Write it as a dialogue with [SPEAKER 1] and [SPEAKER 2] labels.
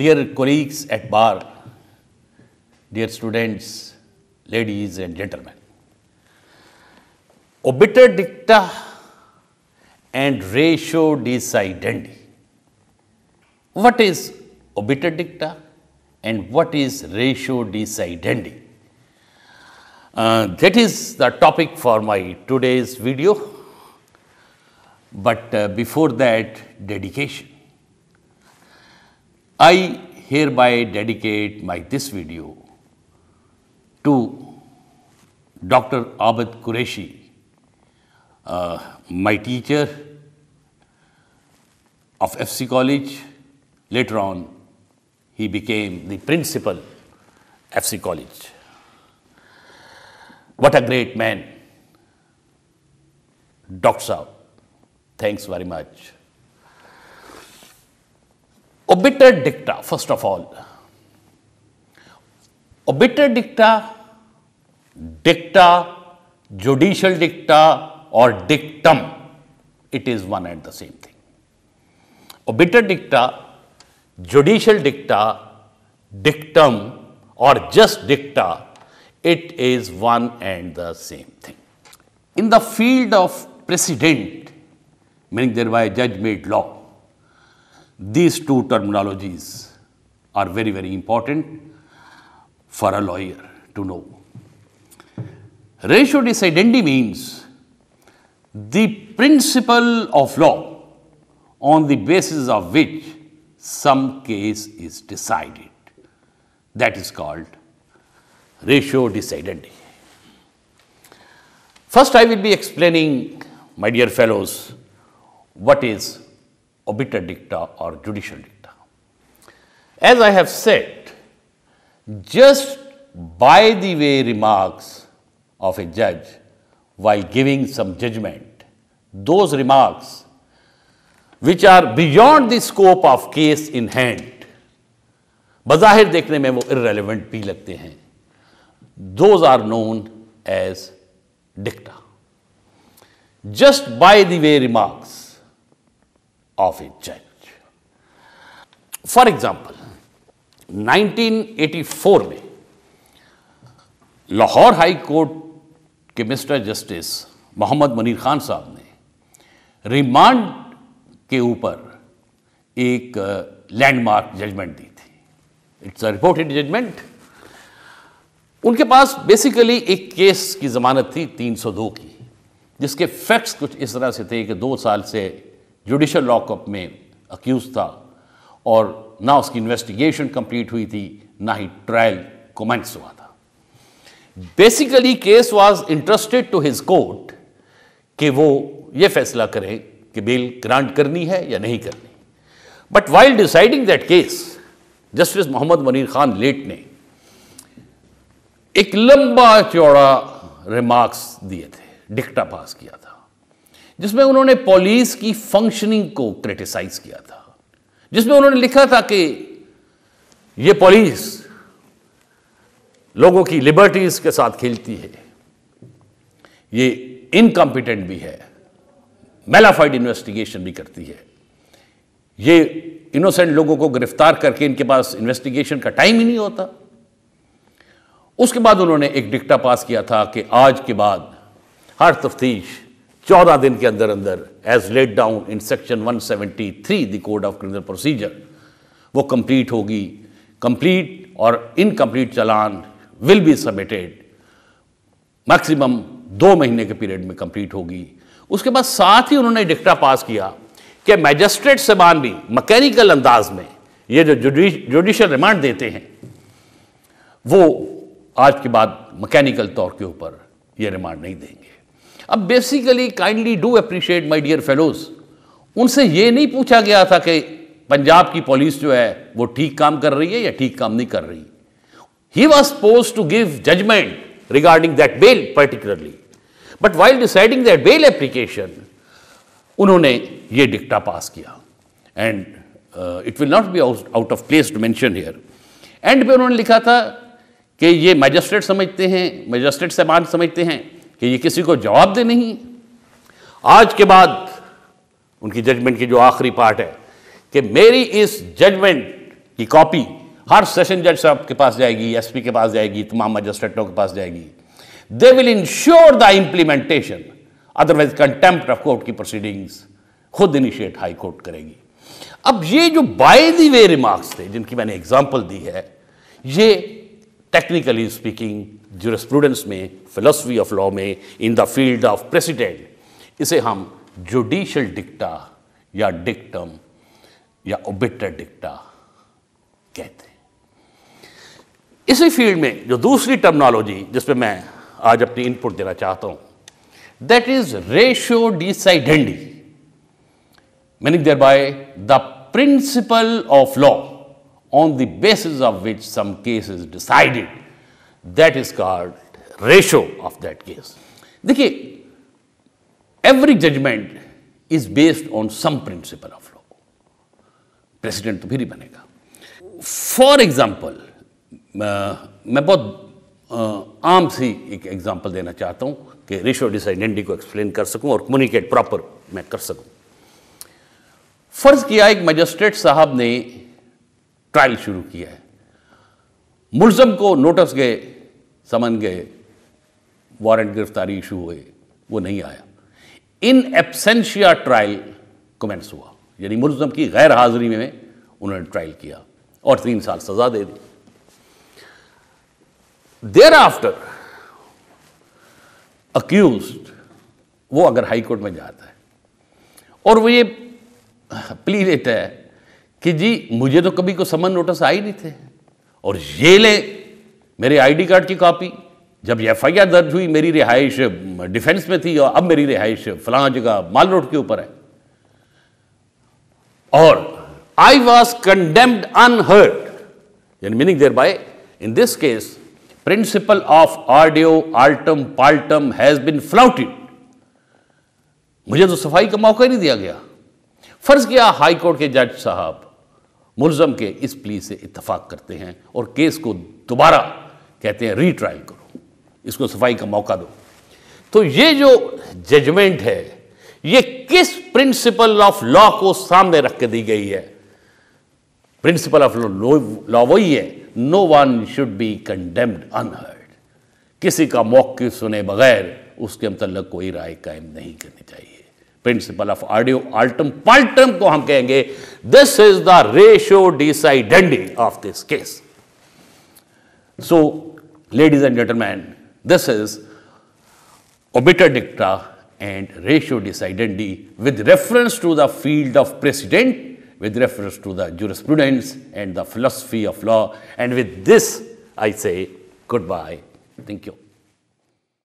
[SPEAKER 1] Dear colleagues at bar, dear students, ladies and gentlemen, obiter dicta and ratio decidendi. What is obiter dicta and what is ratio decidendi? Uh, that is the topic for my today's video. But uh, before that, dedication. I hereby dedicate my this video to Dr. Abid Qureshi, uh, my teacher of FC College. Later on, he became the principal FC College. What a great man, Dr. Thanks very much obiter dicta, first of all. Obiter dicta, dicta, judicial dicta or dictum, it is one and the same thing. Obiter dicta, judicial dicta, dictum or just dicta, it is one and the same thing. In the field of precedent, meaning thereby judge made law, these two terminologies are very, very important for a lawyer to know. Ratio decidendi means the principle of law on the basis of which some case is decided. That is called ratio decidendi. First, I will be explaining, my dear fellows, what is obiter dicta or judicial dicta. As I have said, just by the way remarks of a judge while giving some judgment, those remarks which are beyond the scope of case in hand, बाहिर देखने में वो irrelevant भी लगते हैं those are known as dicta just by the way remarks of a judge. For example, 1984 में Lahore high court के mister justice Mohammad Munir Khan साहब ने रिमांड के ऊपर एक लैंडमार्क uh, जजमेंट दी थी इट्स अ रिपोर्टेड जजमेंट उनके पास बेसिकली एक केस की जमानत थी 302 की जिसके फैक्ट्स कुछ इस तरह से थे कि दो साल से जुडिशल लॉकअप में अक्यूज था और ना उसकी इन्वेस्टिगेशन कंप्लीट हुई थी ना ही ट्रायल कमेंट्स हुआ था basically case was interested to his court कि वो ये फैसला करें कि बेल ग्रांट करनी है या नहीं करनी but while deciding that case justice Mohammad Munir Khan late ने एक लंबा चौड़ा रिमार्क्स दिए थे डिक्टा पास किया था जिसमें उन्होंने पुलिस की फंक्शनिंग को क्रिटिसाइज किया था जिसमें उन्होंने लिखा था कि यह पुलिस लोगों की लिबर्टीज के साथ खेलती है ये इनकॉम्पिटेंट भी है मेलाफाइड इन्वेस्टिगेशन भी करती है ये इनोसेंट लोगों को गिरफ्तार करके इनके पास इन्वेस्टिगेशन का टाइम ही नहीं होता उसके बाद उन्होंने एक डिक्टा पास किया था कि आज के बाद हर तफ्तीश चौदह दिन के अंदर अंदर as laid down in section 173 the code of criminal procedure वो कंप्लीट होगी कंप्लीट और incomplete challan will be submitted maximum दो महीने के पीरियड में कंप्लीट होगी उसके बाद साथ ही उन्होंने डिक्टा पास किया कि मैजिस्ट्रेट बान भी मकैनिकल अंदाज में ये जो जुडिशल रिमांड देते हैं वो आज के बाद मकैनिकल तौर के ऊपर ये रिमांड नहीं देंगे अब basically kindly do appreciate my dear fellows उनसे ये नहीं पूछा गया था कि पंजाब की पुलिस जो है वो ठीक काम कर रही है या ठीक काम नहीं कर रही he was supposed to give judgement regarding that bail particularly but while deciding that bail application उन्होंने ये डिक्टा पास किया and it will not be out of place to mention here and पे उन्होंने लिखा था कि ये मजिस्ट्रेट समझते हैं मजिस्ट्रेट सामान समझते हैं कि ये किसी को जवाब दे नहीं आज के बाद उनकी जजमेंट की जो आखिरी पार्ट है कि मेरी इस जजमेंट की कॉपी हर सेशन जज साहब के पास जाएगी एसपी के पास जाएगी तमाम मजिस्ट्रेटों के पास जाएगी they will ensure the implementation otherwise contempt of court की प्रोसीडिंग्स खुद इनिशिएट हाई कोर्ट करेगी अब ये जो बाय दी वे रिमार्क्स थे जिनकी मैंने एग्जाम्पल दी है ये टेक्निकली स्पीकिंग जूरस्प्रूडेंस में फिलोसफी ऑफ लॉ में in the field of precedent इसे हम जुडिशल डिक्टा या डिक्टम या ओबिटर डिक्टा कहते हैं इसी फील्ड में जो दूसरी टर्मनोलॉजी जिसपे मैं आज अपनी इनपुट देना चाहता हूं that is ratio decidendi meaning thereby the principle of law on the basis of which some case is decided. That is called ratio of that case. dekhi every judgment is based on some principle of law. President तो फिर ही बनेगा for example मैं बहुत aam si ek example dena chahta hu ke ratio decidendi ko explain kar सकूँ aur communicate proper main kar सकूँ फर्ज किया एक मजिस्ट्रेट साहब ने ट्रायल शुरू किया है मुलजम को नोटिस गए समन गए वारंट गिरफ्तारी इशू हुए वो नहीं आया इन एबसेंशिया ट्रायल कमेंट्स हुआ यानी मुलजम की गैर हाजिरी में, उन्होंने ट्रायल किया और तीन साल सजा दे दी देर आफ्टर अक्यूज वो अगर हाईकोर्ट में जाता है और वो ये प्ली लेता है कि जी मुझे तो कभी को समन नोटिस आए नहीं थे और ये ले मेरे आईडी कार्ड की कॉपी जब एफ आई आर दर्ज हुई मेरी रिहाइश डिफेंस में थी और अब मेरी रिहाइश फलां जगह माल रोड के ऊपर है और आई वॉज कंडेम्ड अनहर्ड यानी meaning thereby in this case principle of audi alteram partem has been flouted मुझे तो सफाई का मौका ही नहीं दिया गया फर्ज किया हाईकोर्ट के जज साहब मुलजम के इस प्ली से इतफाक़ करते हैं और केस को दोबारा कहते हैं रीट्राई करो इसको सफाई का मौका दो तो ये जो जजमेंट है ये किस प्रिंसिपल ऑफ लॉ को सामने रख के दी गई है प्रिंसिपल ऑफ लॉ वही है no one should be condemned unheard किसी का मौके सुने बगैर उसके मतलब कोई राय कायम नहीं करनी चाहिए Principle of audi alteram partem को हम This is the ratio decidendi of this case. So, ladies and gentlemen, this is obiter dicta and ratio decidendi with reference to the field of precedent, with reference to the jurisprudence and the philosophy of law. And with this, I say goodbye. Thank you.